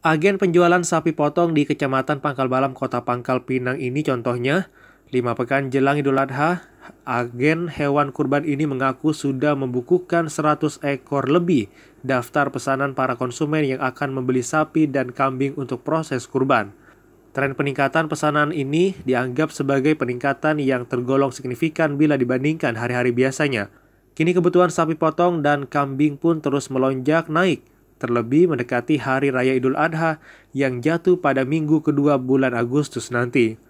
Agen penjualan sapi potong di Kecamatan Pangkal Balam, Kota Pangkal Pinang ini contohnya, lima pekan jelang Idul Adha, agen hewan kurban ini mengaku sudah membukukan 100 ekor lebih daftar pesanan para konsumen yang akan membeli sapi dan kambing untuk proses kurban. Tren peningkatan pesanan ini dianggap sebagai peningkatan yang tergolong signifikan bila dibandingkan hari-hari biasanya. Kini kebutuhan sapi potong dan kambing pun terus melonjak naik terlebih mendekati Hari Raya Idul Adha yang jatuh pada minggu kedua bulan Agustus nanti.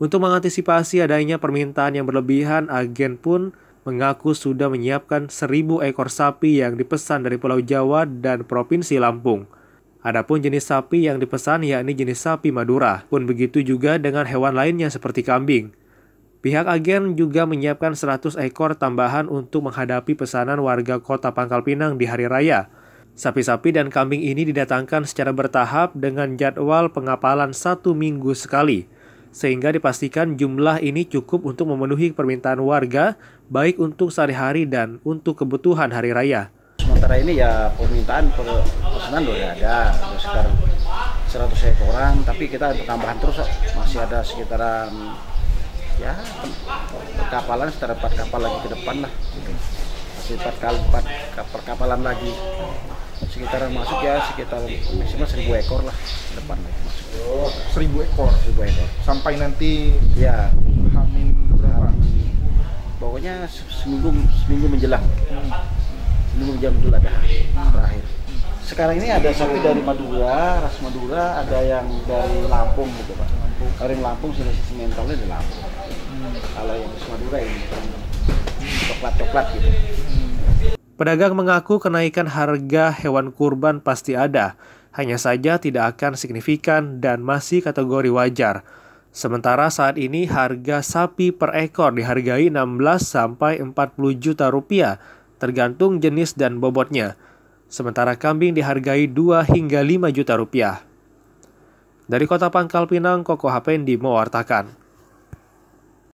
Untuk mengantisipasi adanya permintaan yang berlebihan, agen pun mengaku sudah menyiapkan 1000 ekor sapi yang dipesan dari Pulau Jawa dan Provinsi Lampung. Adapun jenis sapi yang dipesan yakni jenis sapi Madura, pun begitu juga dengan hewan lainnya seperti kambing. Pihak agen juga menyiapkan 100 ekor tambahan untuk menghadapi pesanan warga kota Pangkal Pinang di hari raya. Sapi-sapi dan kambing ini didatangkan secara bertahap dengan jadwal pengapalan satu minggu sekali, sehingga dipastikan jumlah ini cukup untuk memenuhi permintaan warga, baik untuk sehari-hari dan untuk kebutuhan hari raya. Sementara ini ya permintaan per pesanan sudah ada, ada sekitar 100 ekoran, tapi kita tambahan terus masih ada sekitaran ya kapalan sekitar empat kapal lagi ke depan lah empat kali kapal perkapalan lagi sekitar masuk ya sekitar maksimal seribu ekor lah depan masuk seribu ekor seribu ekor sampai nanti ya hamin berapa pokoknya seminggu seminggu menjelang hmm. seminggu menjelang itu ada terakhir sekarang ini ada sapi dari Madura ras Madura ada yang dari Lampung gitu pak Lampung yang Lampung sudah sisi mentalnya di Lampung hmm. kalau yang Madura ini coklat coklat gitu hmm. Pedagang mengaku kenaikan harga hewan kurban pasti ada, hanya saja tidak akan signifikan dan masih kategori wajar. Sementara saat ini harga sapi per ekor dihargai 16 sampai 40 juta rupiah, tergantung jenis dan bobotnya. Sementara kambing dihargai 2 hingga 5 juta rupiah. Dari kota Pangkal Pinang, Koko Hapendi mewartakan.